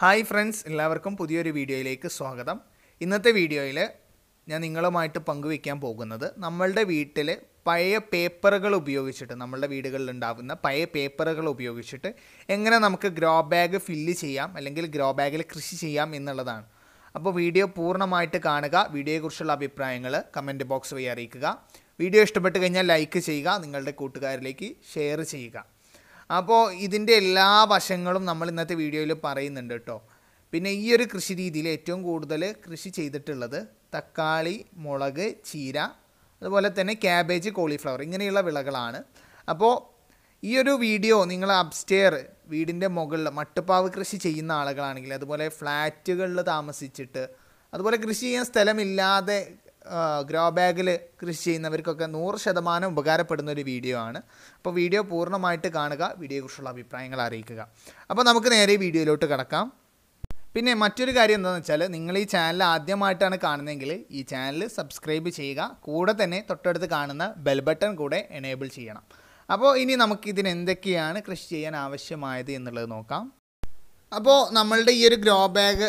hi friends എല്ലാവർക്കും പുതിയൊരു വീഡിയോയിലേക്ക് സ്വാഗതം ഇന്നത്തെ വീഡിയോയിൽ ഞാൻ നിങ്ങളുമായിട്ട് പങ്കുവയ്ക്കാൻ പോകുന്നത് നമ്മളുടെ വീട്ടിൽ പഴയ പേപ്പറുകൾ ഉപയോഗിച്ചിട്ട് നമ്മളുടെ വീടുകളിൽ ഉണ്ടാകുന്ന പഴയ പേപ്പറുകൾ ഉപയോഗിച്ചിട്ട് എങ്ങനെ നമുക്ക് ഗ്രോ ബാഗ് ഫില്ല് ചെയ്യാം അല്ലെങ്കിൽ ഗ്രോ ബാഗിൽ കൃഷി ചെയ്യാം എന്നുള്ളതാണ് അപ്പോൾ വീഡിയോ പൂർണ്ണമായിട്ട് കാണുക വീഡിയോയെക്കുറിച്ചുള്ള അഭിപ്രായങ്ങൾ കമൻറ്റ് ബോക്സ് വഴി അറിയിക്കുക വീഡിയോ ഇഷ്ടപ്പെട്ട് കഴിഞ്ഞാൽ ലൈക്ക് ചെയ്യുക നിങ്ങളുടെ കൂട്ടുകാരിലേക്ക് ഷെയർ ചെയ്യുക അപ്പോൾ ഇതിൻ്റെ എല്ലാ വശങ്ങളും നമ്മൾ ഇന്നത്തെ വീഡിയോയിൽ പറയുന്നുണ്ട് കേട്ടോ പിന്നെ ഈ ഒരു കൃഷി രീതിയിൽ ഏറ്റവും കൂടുതൽ കൃഷി ചെയ്തിട്ടുള്ളത് തക്കാളി മുളക് ചീര അതുപോലെ തന്നെ ക്യാബേജ് കോളിഫ്ലവർ ഇങ്ങനെയുള്ള വിളകളാണ് അപ്പോൾ ഈ ഒരു വീഡിയോ നിങ്ങൾ അപ്സ്റ്റെയർ വീടിൻ്റെ മുകളിൽ മട്ടുപ്പാവ് കൃഷി ചെയ്യുന്ന ആളുകളാണെങ്കിൽ അതുപോലെ ഫ്ലാറ്റുകളിൽ താമസിച്ചിട്ട് അതുപോലെ കൃഷി ചെയ്യാൻ സ്ഥലമില്ലാതെ ഗ്രോ ബാഗിൽ കൃഷി ചെയ്യുന്നവർക്കൊക്കെ നൂറ് ശതമാനം ഉപകാരപ്പെടുന്ന ഒരു വീഡിയോ ആണ് അപ്പോൾ വീഡിയോ പൂർണ്ണമായിട്ട് കാണുക വീഡിയോയെക്കുറിച്ചുള്ള അഭിപ്രായങ്ങൾ അറിയിക്കുക അപ്പോൾ നമുക്ക് നേരെ വീഡിയോയിലോട്ട് കിടക്കാം പിന്നെ മറ്റൊരു കാര്യം എന്താണെന്ന് വെച്ചാൽ നിങ്ങൾ ഈ ചാനൽ ആദ്യമായിട്ടാണ് കാണുന്നതെങ്കിൽ ഈ ചാനൽ സബ്സ്ക്രൈബ് ചെയ്യുക കൂടെ തന്നെ തൊട്ടടുത്ത് കാണുന്ന ബെൽ ബട്ടൺ കൂടെ എനേബിൾ ചെയ്യണം അപ്പോൾ ഇനി നമുക്ക് ഇതിന് എന്തൊക്കെയാണ് കൃഷി ചെയ്യാൻ ആവശ്യമായത് എന്നുള്ളത് നോക്കാം അപ്പോൾ നമ്മളുടെ ഈ ഒരു ഗ്രോ ബാഗ്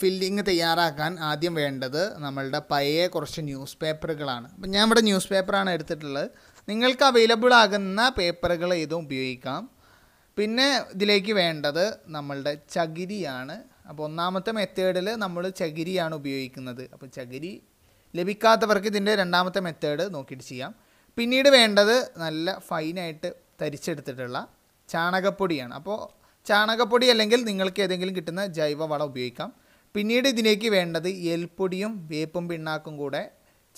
ഫില്ലിങ് തയ്യാറാക്കാൻ ആദ്യം വേണ്ടത് നമ്മളുടെ പഴയ കുറച്ച് ന്യൂസ് പേപ്പറുകളാണ് അപ്പം ഞാൻ ഇവിടെ ന്യൂസ് പേപ്പറാണ് എടുത്തിട്ടുള്ളത് നിങ്ങൾക്ക് അവൈലബിൾ ആകുന്ന പേപ്പറുകൾ ഇതും ഉപയോഗിക്കാം പിന്നെ ഇതിലേക്ക് വേണ്ടത് നമ്മളുടെ ചകിരിയാണ് അപ്പോൾ ഒന്നാമത്തെ മെത്തേഡിൽ നമ്മൾ ചകിരിയാണ് ഉപയോഗിക്കുന്നത് അപ്പോൾ ചകിരി ലഭിക്കാത്തവർക്ക് ഇതിൻ്റെ രണ്ടാമത്തെ മെത്തേഡ് നോക്കിയിട്ട് ചെയ്യാം പിന്നീട് വേണ്ടത് നല്ല ഫൈനായിട്ട് തരിച്ചെടുത്തിട്ടുള്ള ചാണകപ്പൊടിയാണ് അപ്പോൾ ചാണകപ്പൊടി അല്ലെങ്കിൽ നിങ്ങൾക്ക് ഏതെങ്കിലും കിട്ടുന്ന ജൈവവളം ഉപയോഗിക്കാം പിന്നീട് ഇതിലേക്ക് വേണ്ടത് എൽപ്പൊടിയും വേപ്പും പിണ്ണാക്കും കൂടെ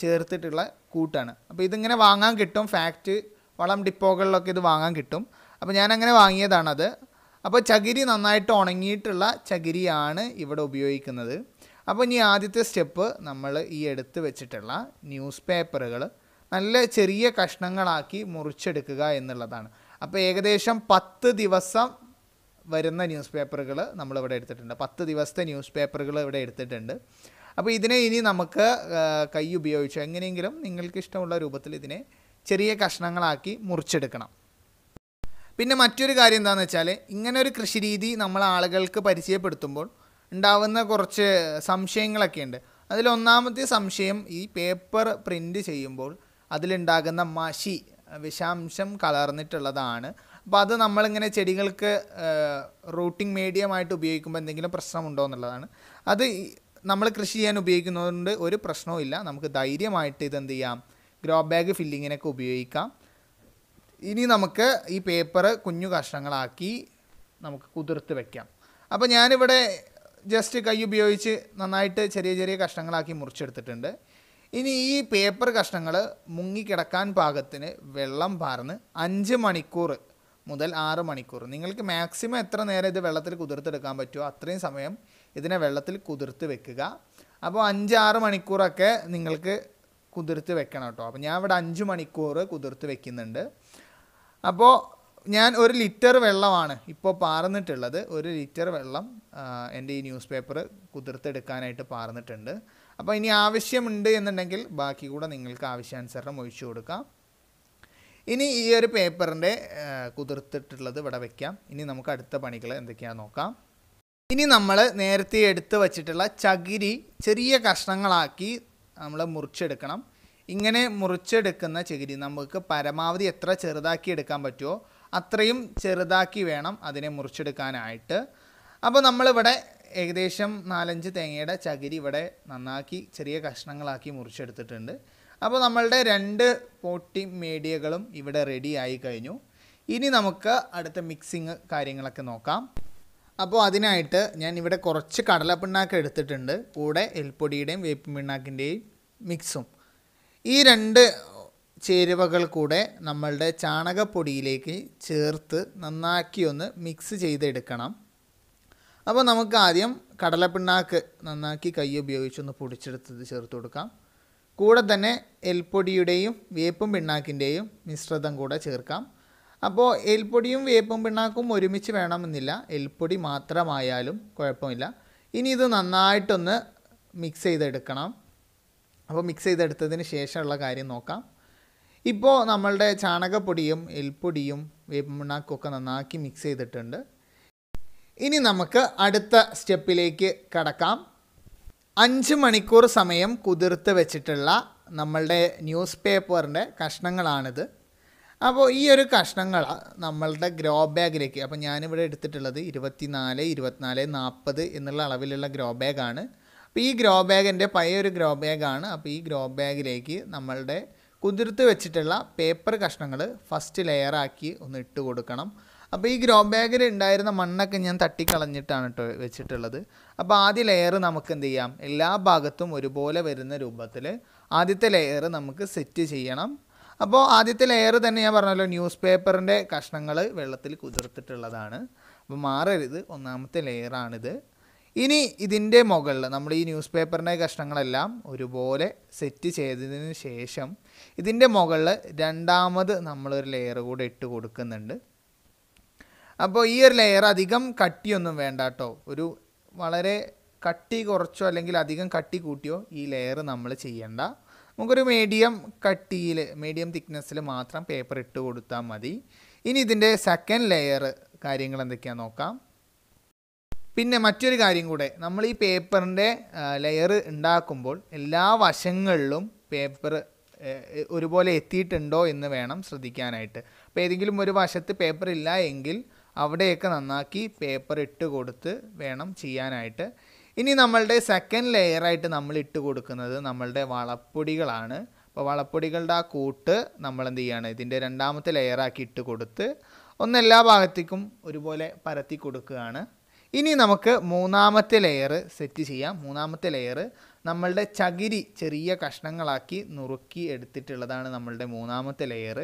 ചേർത്തിട്ടുള്ള കൂട്ടാണ് അപ്പോൾ ഇതിങ്ങനെ വാങ്ങാൻ കിട്ടും ഫാക്റ്റ് വളം ഡിപ്പോകളിലൊക്കെ ഇത് വാങ്ങാൻ കിട്ടും അപ്പോൾ ഞാനങ്ങനെ വാങ്ങിയതാണത് അപ്പോൾ ചകിരി നന്നായിട്ട് ഉണങ്ങിയിട്ടുള്ള ചകിരിയാണ് ഇവിടെ ഉപയോഗിക്കുന്നത് അപ്പോൾ ഇനി ആദ്യത്തെ സ്റ്റെപ്പ് നമ്മൾ ഈ എടുത്ത് വെച്ചിട്ടുള്ള ന്യൂസ് പേപ്പറുകൾ നല്ല ചെറിയ കഷ്ണങ്ങളാക്കി മുറിച്ചെടുക്കുക എന്നുള്ളതാണ് അപ്പോൾ ഏകദേശം പത്ത് ദിവസം വരുന്ന ന്യൂസ് പേപ്പറുകൾ നമ്മളിവിടെ എടുത്തിട്ടുണ്ട് പത്ത് ദിവസത്തെ ന്യൂസ് പേപ്പറുകൾ ഇവിടെ എടുത്തിട്ടുണ്ട് അപ്പോൾ ഇതിനെ ഇനി നമുക്ക് കൈ ഉപയോഗിച്ച് എങ്ങനെയെങ്കിലും നിങ്ങൾക്ക് ഇഷ്ടമുള്ള രൂപത്തിൽ ഇതിനെ ചെറിയ കഷ്ണങ്ങളാക്കി മുറിച്ചെടുക്കണം പിന്നെ മറ്റൊരു കാര്യം എന്താണെന്ന് വെച്ചാൽ ഇങ്ങനെ ഒരു രീതി നമ്മൾ ആളുകൾക്ക് പരിചയപ്പെടുത്തുമ്പോൾ ഉണ്ടാവുന്ന കുറച്ച് സംശയങ്ങളൊക്കെ ഉണ്ട് അതിലൊന്നാമത്തെ സംശയം ഈ പേപ്പർ പ്രിൻ്റ് ചെയ്യുമ്പോൾ അതിലുണ്ടാകുന്ന മഷി വിഷാംശം കലർന്നിട്ടുള്ളതാണ് അപ്പോൾ അത് നമ്മളിങ്ങനെ ചെടികൾക്ക് റൂട്ടിംഗ് മീഡിയമായിട്ട് ഉപയോഗിക്കുമ്പോൾ എന്തെങ്കിലും പ്രശ്നമുണ്ടോ എന്നുള്ളതാണ് അത് നമ്മൾ കൃഷി ചെയ്യാൻ ഉപയോഗിക്കുന്നതുകൊണ്ട് ഒരു പ്രശ്നവുമില്ല നമുക്ക് ധൈര്യമായിട്ട് ഇതെന്ത് ചെയ്യാം ഗ്രോ ബാഗ് ഫില്ലിങ്ങിനൊക്കെ ഉപയോഗിക്കാം ഇനി നമുക്ക് ഈ പേപ്പർ കുഞ്ഞു കഷ്ണങ്ങളാക്കി നമുക്ക് കുതിർത്ത് വെക്കാം അപ്പോൾ ഞാനിവിടെ ജസ്റ്റ് കൈ ഉപയോഗിച്ച് നന്നായിട്ട് ചെറിയ ചെറിയ കഷ്ണങ്ങളാക്കി മുറിച്ചെടുത്തിട്ടുണ്ട് ഇനി ഈ പേപ്പർ കഷ്ണങ്ങൾ മുങ്ങിക്കിടക്കാൻ പാകത്തിന് വെള്ളം പാർന്ന് അഞ്ച് മണിക്കൂർ മുതൽ ആറ് മണിക്കൂർ നിങ്ങൾക്ക് മാക്സിമം എത്ര നേരം ഇത് വെള്ളത്തിൽ കുതിർത്തെടുക്കാൻ പറ്റുമോ അത്രയും സമയം ഇതിനെ വെള്ളത്തിൽ കുതിർത്ത് വെക്കുക അപ്പോൾ അഞ്ച് ആറ് മണിക്കൂറൊക്കെ നിങ്ങൾക്ക് കുതിർത്ത് വെക്കണം കേട്ടോ അപ്പോൾ ഞാൻ ഇവിടെ അഞ്ച് മണിക്കൂർ കുതിർത്ത് വെക്കുന്നുണ്ട് അപ്പോൾ ഞാൻ ഒരു ലിറ്റർ വെള്ളമാണ് ഇപ്പോൾ പാർന്നിട്ടുള്ളത് ഒരു ലിറ്റർ വെള്ളം എൻ്റെ ഈ ന്യൂസ് പേപ്പർ കുതിർത്തെടുക്കാനായിട്ട് പാർന്നിട്ടുണ്ട് അപ്പോൾ ഇനി ആവശ്യമുണ്ട് എന്നുണ്ടെങ്കിൽ ബാക്കി കൂടെ നിങ്ങൾക്ക് ആവശ്യാനുസരണം ഒഴിച്ചു കൊടുക്കാം ഇനി ഈ ഒരു പേപ്പറിൻ്റെ കുതിർത്തിട്ടുള്ളത് ഇവിടെ വെക്കാം ഇനി നമുക്ക് അടുത്ത പണികൾ എന്തൊക്കെയാണെന്ന് നോക്കാം ഇനി നമ്മൾ നേരത്തെ എടുത്ത് വച്ചിട്ടുള്ള ചകിരി ചെറിയ കഷ്ണങ്ങളാക്കി നമ്മൾ മുറിച്ചെടുക്കണം ഇങ്ങനെ മുറിച്ചെടുക്കുന്ന ചകിരി നമുക്ക് പരമാവധി എത്ര ചെറുതാക്കി എടുക്കാൻ പറ്റുമോ അത്രയും ചെറുതാക്കി വേണം അതിനെ മുറിച്ചെടുക്കാനായിട്ട് അപ്പോൾ നമ്മളിവിടെ ഏകദേശം നാലഞ്ച് തേങ്ങയുടെ ചകിരി ഇവിടെ നന്നാക്കി ചെറിയ കഷ്ണങ്ങളാക്കി മുറിച്ചെടുത്തിട്ടുണ്ട് അപ്പോൾ നമ്മളുടെ രണ്ട് പോട്ടിംഗ് മീഡിയകളും ഇവിടെ റെഡി ആയി കഴിഞ്ഞു ഇനി നമുക്ക് അടുത്ത മിക്സിങ് കാര്യങ്ങളൊക്കെ നോക്കാം അപ്പോൾ അതിനായിട്ട് ഞാൻ ഇവിടെ കുറച്ച് കടലപ്പിണ്ണാക്ക് എടുത്തിട്ടുണ്ട് കൂടെ എൽപ്പൊടിയുടെയും വേപ്പ് പിണ്ണാക്കിൻ്റെയും മിക്സും ഈ രണ്ട് ചേരുവകൾ കൂടെ നമ്മളുടെ ചാണകപ്പൊടിയിലേക്ക് ചേർത്ത് നന്നാക്കി ഒന്ന് മിക്സ് ചെയ്തെടുക്കണം അപ്പോൾ നമുക്ക് ആദ്യം കടലപ്പിണ്ണാക്ക് നന്നാക്കി കൈ ഉപയോഗിച്ചൊന്ന് പൊടിച്ചെടുത്തത് ചേർത്ത് കൊടുക്കാം കൂടെ തന്നെ എൽപ്പൊടിയുടെയും വേപ്പും പിണ്ണാക്കിൻ്റെയും മിശ്രിതം കൂടെ ചേർക്കാം അപ്പോൾ എൽപ്പൊടിയും വേപ്പും പിണ്ണാക്കും ഒരുമിച്ച് വേണമെന്നില്ല എൽപ്പൊടി മാത്രമായാലും കുഴപ്പമില്ല ഇനി ഇത് നന്നായിട്ടൊന്ന് മിക്സ് ചെയ്തെടുക്കണം അപ്പോൾ മിക്സ് ചെയ്തെടുത്തതിന് ശേഷമുള്ള കാര്യം നോക്കാം ഇപ്പോൾ നമ്മളുടെ ചാണകപ്പൊടിയും എൽപ്പൊടിയും വേപ്പും പിണ്ണാക്കും ഒക്കെ നന്നാക്കി മിക്സ് ചെയ്തിട്ടുണ്ട് ഇനി നമുക്ക് അടുത്ത സ്റ്റെപ്പിലേക്ക് കടക്കാം അഞ്ച് മണിക്കൂർ സമയം കുതിർത്ത് വെച്ചിട്ടുള്ള നമ്മളുടെ ന്യൂസ് പേപ്പറിൻ്റെ കഷ്ണങ്ങളാണിത് അപ്പോൾ ഈ ഒരു കഷ്ണങ്ങൾ നമ്മളുടെ ഗ്രോ ബാഗിലേക്ക് അപ്പോൾ ഞാനിവിടെ എടുത്തിട്ടുള്ളത് ഇരുപത്തിനാല് ഇരുപത്തിനാല് നാൽപ്പത് എന്നുള്ള അളവിലുള്ള ഗ്രോ ബാഗാണ് അപ്പോൾ ഈ ഗ്രോ ബാഗ് എൻ്റെ പഴയ ഒരു ഗ്രോ ബാഗാണ് അപ്പോൾ ഈ ഗ്രോ ബാഗിലേക്ക് നമ്മളുടെ കുതിർത്ത് വെച്ചിട്ടുള്ള പേപ്പർ കഷ്ണങ്ങൾ ഫസ്റ്റ് ലെയറാക്കി ഒന്ന് ഇട്ട് കൊടുക്കണം അപ്പോൾ ഈ ഗ്രോ ബാഗിൽ ഉണ്ടായിരുന്ന മണ്ണൊക്കെ ഞാൻ തട്ടിക്കളഞ്ഞിട്ടാണ് കേട്ടോ വെച്ചിട്ടുള്ളത് അപ്പോൾ ആദ്യ ലെയർ നമുക്ക് എന്ത് ചെയ്യാം എല്ലാ ഭാഗത്തും ഒരുപോലെ വരുന്ന രൂപത്തിൽ ആദ്യത്തെ ലെയർ നമുക്ക് സെറ്റ് ചെയ്യണം അപ്പോൾ ആദ്യത്തെ ലെയർ തന്നെ ഞാൻ പറഞ്ഞല്ലോ ന്യൂസ് പേപ്പറിൻ്റെ കഷ്ണങ്ങൾ വെള്ളത്തിൽ കുതിർത്തിട്ടുള്ളതാണ് അപ്പോൾ മാറരുത് ഒന്നാമത്തെ ലെയറാണിത് ഇനി ഇതിൻ്റെ മുകളിൽ നമ്മൾ ഈ ന്യൂസ് പേപ്പറിൻ്റെ കഷ്ണങ്ങളെല്ലാം ഒരുപോലെ സെറ്റ് ചെയ്തതിന് ശേഷം ഇതിൻ്റെ മുകളിൽ രണ്ടാമത് നമ്മളൊരു ലെയർ കൂടെ ഇട്ട് കൊടുക്കുന്നുണ്ട് അപ്പോൾ ഈ ഒരു ലെയർ അധികം കട്ടിയൊന്നും വേണ്ട കേട്ടോ ഒരു വളരെ കട്ടി കുറച്ചോ അല്ലെങ്കിൽ അധികം കട്ടി കൂട്ടിയോ ഈ ലെയർ നമ്മൾ ചെയ്യേണ്ട നമുക്കൊരു മീഡിയം കട്ടിയിൽ മീഡിയം തിക്നെസ്സിൽ മാത്രം പേപ്പർ ഇട്ട് കൊടുത്താൽ മതി ഇനി ഇതിൻ്റെ സെക്കൻഡ് ലെയർ കാര്യങ്ങൾ എന്തൊക്കെയാണെന്ന് നോക്കാം പിന്നെ മറ്റൊരു കാര്യം കൂടെ നമ്മൾ ഈ പേപ്പറിൻ്റെ ലെയർ ഉണ്ടാക്കുമ്പോൾ എല്ലാ വശങ്ങളിലും പേപ്പർ ഒരുപോലെ എത്തിയിട്ടുണ്ടോ എന്ന് വേണം ശ്രദ്ധിക്കാനായിട്ട് അപ്പോൾ ഏതെങ്കിലും ഒരു വശത്ത് പേപ്പർ ഇല്ല എങ്കിൽ അവിടെയൊക്കെ നന്നാക്കി പേപ്പർ ഇട്ട് കൊടുത്ത് വേണം ചെയ്യാനായിട്ട് ഇനി നമ്മളുടെ സെക്കൻഡ് ലെയറായിട്ട് നമ്മൾ ഇട്ട് കൊടുക്കുന്നത് നമ്മളുടെ വളപ്പൊടികളാണ് അപ്പോൾ വളപ്പൊടികളുടെ ആ കൂട്ട് നമ്മൾ എന്ത് ചെയ്യുകയാണ് ഇതിൻ്റെ രണ്ടാമത്തെ ലെയറാക്കി ഇട്ട് കൊടുത്ത് ഒന്ന് എല്ലാ ഭാഗത്തേക്കും ഒരുപോലെ പരത്തി കൊടുക്കുകയാണ് ഇനി നമുക്ക് മൂന്നാമത്തെ ലെയർ സെറ്റ് ചെയ്യാം മൂന്നാമത്തെ ലെയർ നമ്മളുടെ ചകിരി ചെറിയ കഷ്ണങ്ങളാക്കി നുറുക്കി എടുത്തിട്ടുള്ളതാണ് നമ്മളുടെ മൂന്നാമത്തെ ലെയർ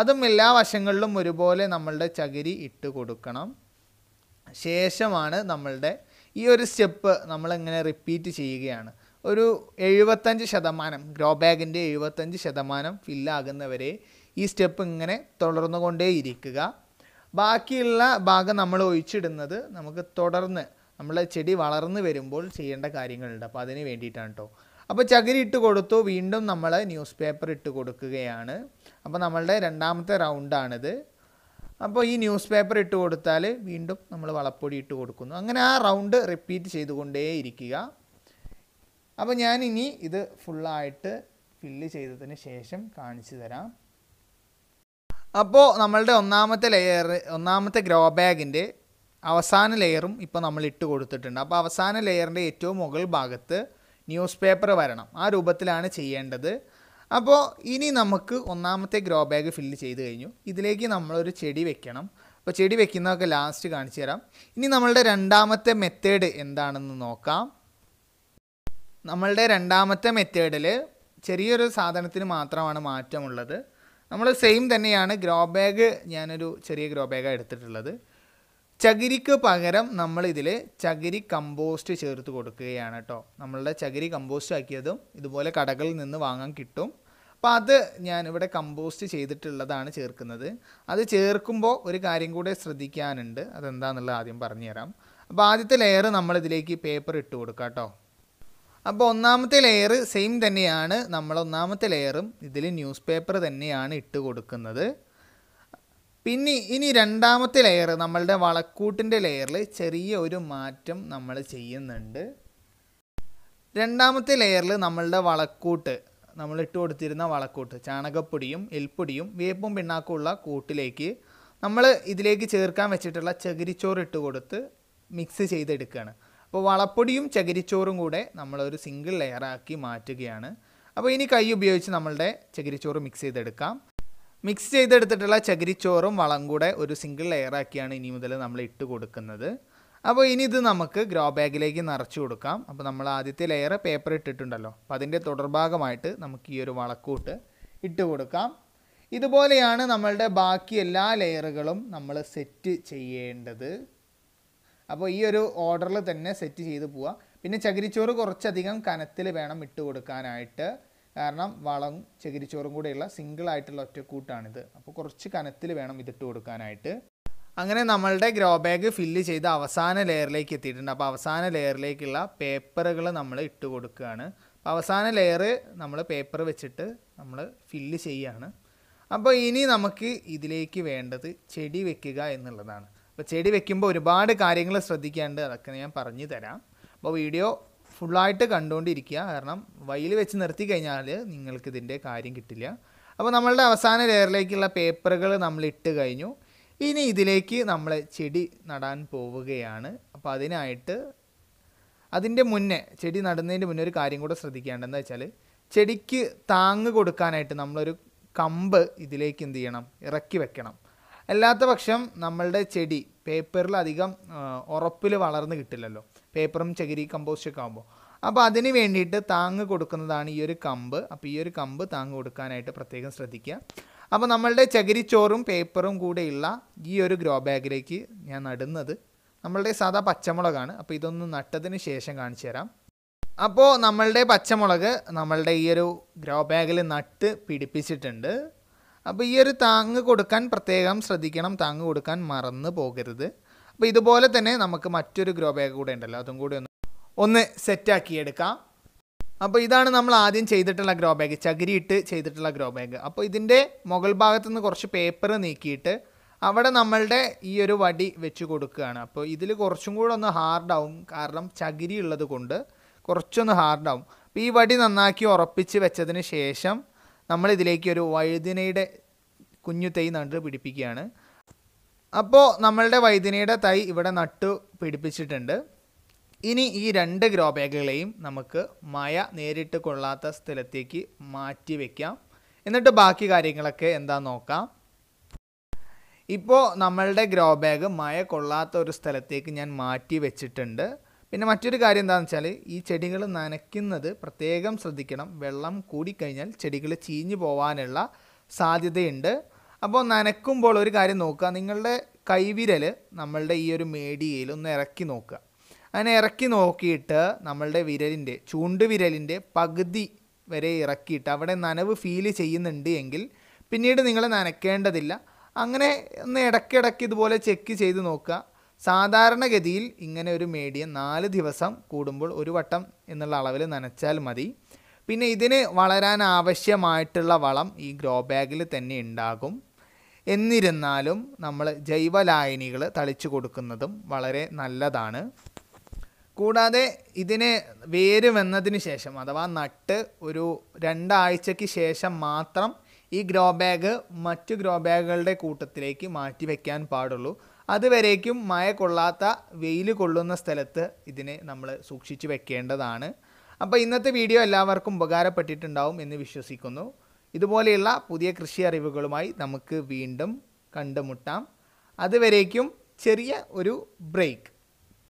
അതും എല്ലാ വശങ്ങളിലും ഒരുപോലെ നമ്മളുടെ ചകിരി ഇട്ട് കൊടുക്കണം ശേഷമാണ് നമ്മളുടെ ഈ ഒരു സ്റ്റെപ്പ് നമ്മളിങ്ങനെ റിപ്പീറ്റ് ചെയ്യുകയാണ് ഒരു എഴുപത്തഞ്ച് ശതമാനം ഗ്രോ ബാഗിൻ്റെ എഴുപത്തഞ്ച് ശതമാനം ഫില്ലാകുന്നവരെ ഈ സ്റ്റെപ്പ് ഇങ്ങനെ തുടർന്നുകൊണ്ടേയിരിക്കുക ബാക്കിയുള്ള ഭാഗം നമ്മൾ ഒഴിച്ചിടുന്നത് നമുക്ക് തുടർന്ന് നമ്മളെ ചെടി വളർന്നു വരുമ്പോൾ ചെയ്യേണ്ട കാര്യങ്ങളുണ്ട് അപ്പോൾ അതിന് വേണ്ടിയിട്ടാണ് കേട്ടോ അപ്പോൾ ചകിരി ഇട്ട് കൊടുത്തു വീണ്ടും നമ്മൾ ന്യൂസ് പേപ്പർ ഇട്ട് കൊടുക്കുകയാണ് അപ്പോൾ നമ്മളുടെ രണ്ടാമത്തെ റൗണ്ടാണിത് അപ്പോൾ ഈ ന്യൂസ് പേപ്പർ ഇട്ട് കൊടുത്താൽ വീണ്ടും നമ്മൾ വളപ്പൊടി ഇട്ട് കൊടുക്കുന്നു അങ്ങനെ ആ റൗണ്ട് റിപ്പീറ്റ് ചെയ്തുകൊണ്ടേ ഇരിക്കുക അപ്പോൾ ഞാനിനി ഇത് ഫുള്ളായിട്ട് ഫില്ല് ചെയ്തതിന് ശേഷം കാണിച്ചു തരാം അപ്പോൾ നമ്മളുടെ ഒന്നാമത്തെ ലെയർ ഒന്നാമത്തെ ഗ്രോ ബാഗിൻ്റെ അവസാന ലെയറും ഇപ്പോൾ നമ്മൾ ഇട്ട് കൊടുത്തിട്ടുണ്ട് അപ്പോൾ അവസാന ലെയറിൻ്റെ ഏറ്റവും മുകൾ ഭാഗത്ത് ന്യൂസ് പേപ്പർ വരണം ആ രൂപത്തിലാണ് ചെയ്യേണ്ടത് അപ്പോൾ ഇനി നമുക്ക് ഒന്നാമത്തെ ഗ്രോ ബാഗ് ഫില്ല് ചെയ്ത് കഴിഞ്ഞു ഇതിലേക്ക് നമ്മളൊരു ചെടി വെക്കണം അപ്പോൾ ചെടി വെക്കുന്നതൊക്കെ ലാസ്റ്റ് കാണിച്ചു തരാം ഇനി നമ്മളുടെ രണ്ടാമത്തെ മെത്തേഡ് എന്താണെന്ന് നോക്കാം നമ്മളുടെ രണ്ടാമത്തെ മെത്തേഡിൽ ചെറിയൊരു സാധനത്തിന് മാത്രമാണ് മാറ്റമുള്ളത് നമ്മൾ സെയിം തന്നെയാണ് ഗ്രോ ബാഗ് ഞാനൊരു ചെറിയ ഗ്രോ ബാഗാണ് എടുത്തിട്ടുള്ളത് ചകിരിക്ക് പകരം നമ്മളിതിൽ ചകിരി കമ്പോസ്റ്റ് ചേർത്ത് കൊടുക്കുകയാണ് കേട്ടോ നമ്മളുടെ ചകിരി കമ്പോസ്റ്റ് ആക്കിയതും ഇതുപോലെ കടകളിൽ നിന്ന് വാങ്ങാൻ കിട്ടും അപ്പോൾ അത് ഞാനിവിടെ കമ്പോസ്റ്റ് ചെയ്തിട്ടുള്ളതാണ് ചേർക്കുന്നത് അത് ചേർക്കുമ്പോൾ ഒരു കാര്യം കൂടെ ശ്രദ്ധിക്കാനുണ്ട് അതെന്താണെന്നുള്ളത് ആദ്യം പറഞ്ഞുതരാം അപ്പോൾ ആദ്യത്തെ ലെയർ നമ്മളിതിലേക്ക് പേപ്പർ ഇട്ട് കൊടുക്കാം കേട്ടോ അപ്പോൾ ഒന്നാമത്തെ ലെയർ സെയിം തന്നെയാണ് നമ്മൾ ഒന്നാമത്തെ ലെയറും ഇതിൽ ന്യൂസ് പേപ്പർ തന്നെയാണ് ഇട്ട് കൊടുക്കുന്നത് പിന്നെ ഇനി രണ്ടാമത്തെ ലെയർ നമ്മളുടെ വളക്കൂട്ടിൻ്റെ ലെയറിൽ ചെറിയ ഒരു മാറ്റം നമ്മൾ ചെയ്യുന്നുണ്ട് രണ്ടാമത്തെ ലെയറിൽ നമ്മളുടെ വളക്കൂട്ട് നമ്മൾ ഇട്ട് കൊടുത്തിരുന്ന വളക്കൂട്ട് ചാണകപ്പൊടിയും എൽപ്പൊടിയും വേപ്പും പിണ്ണാക്കുമുള്ള കൂട്ടിലേക്ക് നമ്മൾ ഇതിലേക്ക് ചേർക്കാൻ വെച്ചിട്ടുള്ള ചകിരിച്ചോറ് ഇട്ട് കൊടുത്ത് മിക്സ് ചെയ്തെടുക്കുകയാണ് അപ്പോൾ വളപ്പൊടിയും ചകിരിച്ചോറും കൂടെ നമ്മളൊരു സിംഗിൾ ലെയറാക്കി മാറ്റുകയാണ് അപ്പോൾ ഇനി കൈ ഉപയോഗിച്ച് നമ്മളുടെ ചകിരിച്ചോറ് മിക്സ് ചെയ്തെടുക്കാം മിക്സ് ചെയ്തെടുത്തിട്ടുള്ള ചകിരിച്ചോറും വളം കൂടെ ഒരു സിംഗിൾ ലെയറാക്കിയാണ് ഇനി മുതൽ നമ്മൾ ഇട്ട് കൊടുക്കുന്നത് അപ്പോൾ ഇനി ഇത് നമുക്ക് ഗ്രോ ബാഗിലേക്ക് നിറച്ചു കൊടുക്കാം അപ്പോൾ നമ്മൾ ആദ്യത്തെ ലെയർ പേപ്പർ ഇട്ടിട്ടുണ്ടല്ലോ അപ്പോൾ അതിൻ്റെ തുടർഭാഗമായിട്ട് നമുക്ക് ഈ ഒരു വളക്കൂട്ട് ഇട്ട് കൊടുക്കാം ഇതുപോലെയാണ് നമ്മളുടെ ബാക്കി എല്ലാ ലെയറുകളും നമ്മൾ സെറ്റ് ചെയ്യേണ്ടത് അപ്പോൾ ഈ ഒരു ഓർഡറിൽ തന്നെ സെറ്റ് ചെയ്ത് പോവുക പിന്നെ ചകിരിച്ചോറ് കുറച്ചധികം കനത്തിൽ വേണം ഇട്ട് കൊടുക്കാനായിട്ട് കാരണം വളം ചകിരിച്ചോറും കൂടെയുള്ള സിംഗിൾ ആയിട്ടുള്ള ഒറ്റക്കൂട്ടാണിത് അപ്പോൾ കുറച്ച് കനത്തിൽ വേണം ഇതിട്ട് കൊടുക്കാനായിട്ട് അങ്ങനെ നമ്മളുടെ ഗ്രോ ബാഗ് ഫില്ല് ചെയ്ത് അവസാന ലെയറിലേക്ക് എത്തിയിട്ടുണ്ട് അപ്പോൾ അവസാന ലെയറിലേക്കുള്ള പേപ്പറുകൾ നമ്മൾ ഇട്ട് കൊടുക്കുകയാണ് അപ്പോൾ അവസാന ലെയർ നമ്മൾ പേപ്പർ വെച്ചിട്ട് നമ്മൾ ഫില്ല് ചെയ്യുകയാണ് അപ്പോൾ ഇനി നമുക്ക് ഇതിലേക്ക് വേണ്ടത് ചെടി വെക്കുക എന്നുള്ളതാണ് അപ്പോൾ ചെടി വെക്കുമ്പോൾ ഒരുപാട് കാര്യങ്ങൾ ശ്രദ്ധിക്കാണ്ട് അതൊക്കെ ഞാൻ പറഞ്ഞു തരാം അപ്പോൾ വീഡിയോ ഫുള്ളായിട്ട് കണ്ടുകൊണ്ടിരിക്കുക കാരണം വയിൽ വെച്ച് നിർത്തി കഴിഞ്ഞാൽ നിങ്ങൾക്ക് ഇതിൻ്റെ കാര്യം കിട്ടില്ല അപ്പോൾ നമ്മളുടെ അവസാന ലെയറിലേക്കുള്ള പേപ്പറുകൾ നമ്മൾ ഇട്ട് കഴിഞ്ഞു ഇനി ഇതിലേക്ക് നമ്മൾ ചെടി നടാൻ പോവുകയാണ് അപ്പോൾ അതിനായിട്ട് അതിൻ്റെ മുന്നേ ചെടി നടുന്നതിൻ്റെ മുന്നേ ഒരു കാര്യം കൂടെ ശ്രദ്ധിക്കേണ്ടതെന്ന് വെച്ചാൽ ചെടിക്ക് താങ്ങ് കൊടുക്കാനായിട്ട് നമ്മളൊരു കമ്പ് ഇതിലേക്ക് എന്ത് ചെയ്യണം ഇറക്കി വെക്കണം അല്ലാത്ത പക്ഷം നമ്മളുടെ ചെടി പേപ്പറിലധികം ഉറപ്പിൽ വളർന്ന് കിട്ടില്ലല്ലോ പേപ്പറും ചകിരി ഒക്കെ ആകുമ്പോൾ അപ്പോൾ അതിന് വേണ്ടിയിട്ട് താങ്ങ് കൊടുക്കുന്നതാണ് ഈ ഒരു കമ്പ് അപ്പോൾ ഈ ഒരു കമ്പ് താങ്ങ് കൊടുക്കാനായിട്ട് പ്രത്യേകം ശ്രദ്ധിക്കുക അപ്പോൾ നമ്മളുടെ ചകിരിച്ചോറും പേപ്പറും കൂടെയുള്ള ഈ ഒരു ഗ്രോ ബാഗിലേക്ക് ഞാൻ നടുന്നത് നമ്മളുടെ സാധാ പച്ചമുളകാണ് അപ്പോൾ ഇതൊന്ന് നട്ടതിന് ശേഷം കാണിച്ചു തരാം അപ്പോൾ നമ്മളുടെ പച്ചമുളക് നമ്മളുടെ ഈ ഒരു ഗ്രോ ബാഗിൽ നട്ട് പിടിപ്പിച്ചിട്ടുണ്ട് അപ്പോൾ ഈ ഒരു താങ്ങ് കൊടുക്കാൻ പ്രത്യേകം ശ്രദ്ധിക്കണം താങ്ങ് കൊടുക്കാൻ മറന്നു പോകരുത് അപ്പോൾ ഇതുപോലെ തന്നെ നമുക്ക് മറ്റൊരു ഗ്രോ ബാഗ് കൂടെ ഉണ്ടല്ലോ അതും കൂടി ഒന്ന് ഒന്ന് സെറ്റാക്കിയെടുക്കാം അപ്പോൾ ഇതാണ് നമ്മൾ ആദ്യം ചെയ്തിട്ടുള്ള ഗ്രോ ബാഗ് ചകിരിയിട്ട് ചെയ്തിട്ടുള്ള ഗ്രോ ബാഗ് അപ്പോൾ ഇതിൻ്റെ മുകൾ ഭാഗത്തു നിന്ന് കുറച്ച് പേപ്പർ നീക്കിയിട്ട് അവിടെ നമ്മളുടെ ഈ ഒരു വടി വെച്ച് കൊടുക്കുകയാണ് അപ്പോൾ ഇതിൽ കുറച്ചും കൂടെ ഒന്ന് ഹാർഡാവും കാരണം ചകിരി ഉള്ളത് കൊണ്ട് കുറച്ചൊന്ന് ഹാർഡാവും അപ്പോൾ ഈ വടി നന്നാക്കി ഉറപ്പിച്ച് വെച്ചതിന് ശേഷം നമ്മളിതിലേക്ക് ഒരു വഴുതിനയുടെ കുഞ്ഞു തൈ നട്ട് പിടിപ്പിക്കുകയാണ് അപ്പോൾ നമ്മളുടെ വൈദിനയുടെ തൈ ഇവിടെ നട്ടു പിടിപ്പിച്ചിട്ടുണ്ട് ഇനി ഈ രണ്ട് ഗ്രോ ബാഗുകളെയും നമുക്ക് മഴ നേരിട്ട് കൊള്ളാത്ത സ്ഥലത്തേക്ക് മാറ്റി വയ്ക്കാം എന്നിട്ട് ബാക്കി കാര്യങ്ങളൊക്കെ എന്താ നോക്കാം ഇപ്പോൾ നമ്മളുടെ ഗ്രോ ബാഗ് മഴ കൊള്ളാത്ത ഒരു സ്ഥലത്തേക്ക് ഞാൻ മാറ്റി വെച്ചിട്ടുണ്ട് പിന്നെ മറ്റൊരു കാര്യം എന്താണെന്ന് വെച്ചാൽ ഈ ചെടികൾ നനയ്ക്കുന്നത് പ്രത്യേകം ശ്രദ്ധിക്കണം വെള്ളം കൂടിക്കഴിഞ്ഞാൽ ചെടികൾ ചീഞ്ഞു പോകാനുള്ള സാധ്യതയുണ്ട് അപ്പോൾ നനയ്ക്കുമ്പോൾ ഒരു കാര്യം നോക്കുക നിങ്ങളുടെ കൈവിരൽ നമ്മളുടെ ഈ ഒരു മേടിയയിൽ ഒന്ന് ഇറക്കി നോക്കുക അങ്ങനെ ഇറക്കി നോക്കിയിട്ട് നമ്മളുടെ വിരലിൻ്റെ ചൂണ്ടുവിരലിൻ്റെ പകുതി വരെ ഇറക്കിയിട്ട് അവിടെ നനവ് ഫീൽ ചെയ്യുന്നുണ്ട് എങ്കിൽ പിന്നീട് നിങ്ങൾ നനയ്ക്കേണ്ടതില്ല അങ്ങനെ ഒന്ന് ഇടയ്ക്കിടയ്ക്ക് ഇതുപോലെ ചെക്ക് ചെയ്ത് നോക്കുക സാധാരണഗതിയിൽ ഇങ്ങനെ ഒരു മീഡിയം നാല് ദിവസം കൂടുമ്പോൾ ഒരു വട്ടം എന്നുള്ള അളവിൽ നനച്ചാൽ മതി പിന്നെ ഇതിന് വളരാൻ ആവശ്യമായിട്ടുള്ള വളം ഈ ഗ്രോ ബാഗിൽ തന്നെ ഉണ്ടാകും എന്നിരുന്നാലും നമ്മൾ ലായനികൾ തളിച്ചു കൊടുക്കുന്നതും വളരെ നല്ലതാണ് കൂടാതെ ഇതിന് വേര് വന്നതിന് ശേഷം അഥവാ നട്ട് ഒരു രണ്ടാഴ്ചയ്ക്ക് ശേഷം മാത്രം ഈ ഗ്രോ ബാഗ് മറ്റു ഗ്രോ ബാഗുകളുടെ കൂട്ടത്തിലേക്ക് മാറ്റി വയ്ക്കാൻ പാടുള്ളൂ അതുവരേക്കും മഴ കൊള്ളാത്ത വെയിൽ കൊള്ളുന്ന സ്ഥലത്ത് ഇതിനെ നമ്മൾ സൂക്ഷിച്ച് വെക്കേണ്ടതാണ് അപ്പോൾ ഇന്നത്തെ വീഡിയോ എല്ലാവർക്കും ഉപകാരപ്പെട്ടിട്ടുണ്ടാവും എന്ന് വിശ്വസിക്കുന്നു ഇതുപോലെയുള്ള പുതിയ കൃഷി അറിവുകളുമായി നമുക്ക് വീണ്ടും കണ്ടുമുട്ടാം അതുവരേക്കും ചെറിയ ഒരു ബ്രേക്ക്